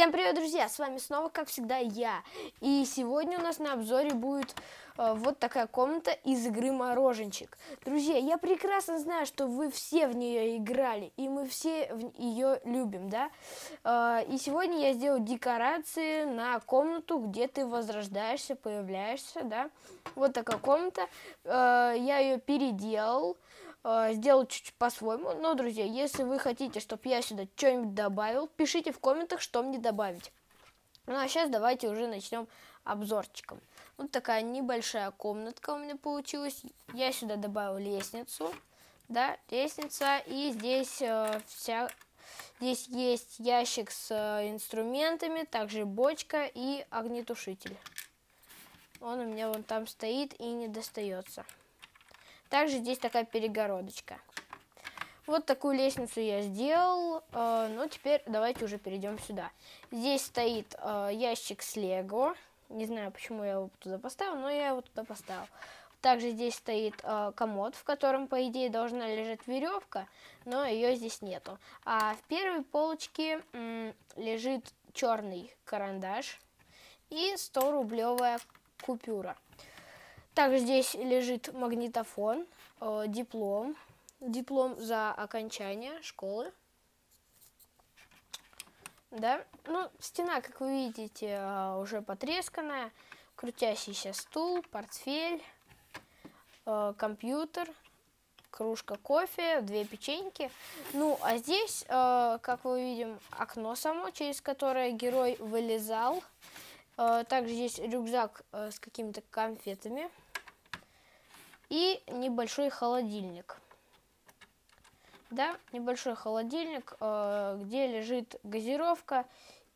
Всем привет, друзья! С вами снова, как всегда, я. И сегодня у нас на обзоре будет э, вот такая комната из игры Мороженчик. Друзья, я прекрасно знаю, что вы все в нее играли, и мы все в ее любим, да? Э, и сегодня я сделал декорации на комнату, где ты возрождаешься, появляешься, да? Вот такая комната. Э, я ее переделал э, сделаю чуть-чуть по-своему. Но, друзья, если вы хотите, чтобы я сюда что-нибудь добавил, пишите в комментах, что мне добавить. Ну, а сейчас давайте уже начнем обзорчиком. Вот такая небольшая комнатка у меня получилась. Я сюда добавил лестницу. Да, лестница. И здесь э, вся... Здесь есть ящик с э, инструментами, также бочка и огнетушитель. Он у меня вон там стоит и не достается. Также здесь такая перегородочка. Вот такую лестницу я сделал. Э, ну, теперь давайте уже перейдем сюда. Здесь стоит э, ящик с лего. Не знаю, почему я его туда поставил, но я его туда поставил. Также здесь стоит э, комод, в котором, по идее, должна лежать веревка, но ее здесь нету. А в первой полочке лежит черный карандаш и 100-рублевая купюра. Также здесь лежит магнитофон, э, диплом, диплом за окончание школы. Да, ну, стена, как вы видите, э, уже потресканная, крутящийся стул, портфель, э, компьютер, кружка кофе, две печеньки. Ну, а здесь, э, как мы видим, окно само, через которое герой вылезал Э, также здесь рюкзак э, с какими-то конфетами и небольшой холодильник. Да, небольшой холодильник, э, где лежит газировка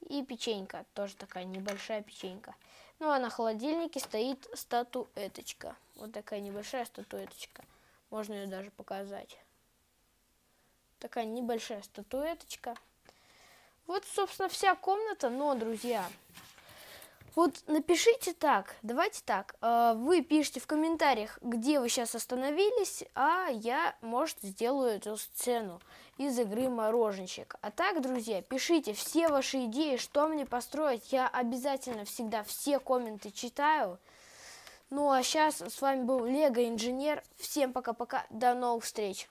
и печенька. Тоже такая небольшая печенька. Ну а на холодильнике стоит статуэточка. Вот такая небольшая статуэточка. Можно ее даже показать. Такая небольшая статуэточка. Вот, собственно, вся комната. Но, друзья, вот напишите так, давайте так. А, вы пишите в комментариях, где вы сейчас остановились, а я, может, сделаю эту сцену из игры «Мороженщик». А так, друзья, пишите все ваши идеи, что мне построить. Я обязательно всегда все комменты читаю. Ну а сейчас с вами был Лего Инженер. Всем пока-пока, до новых встреч.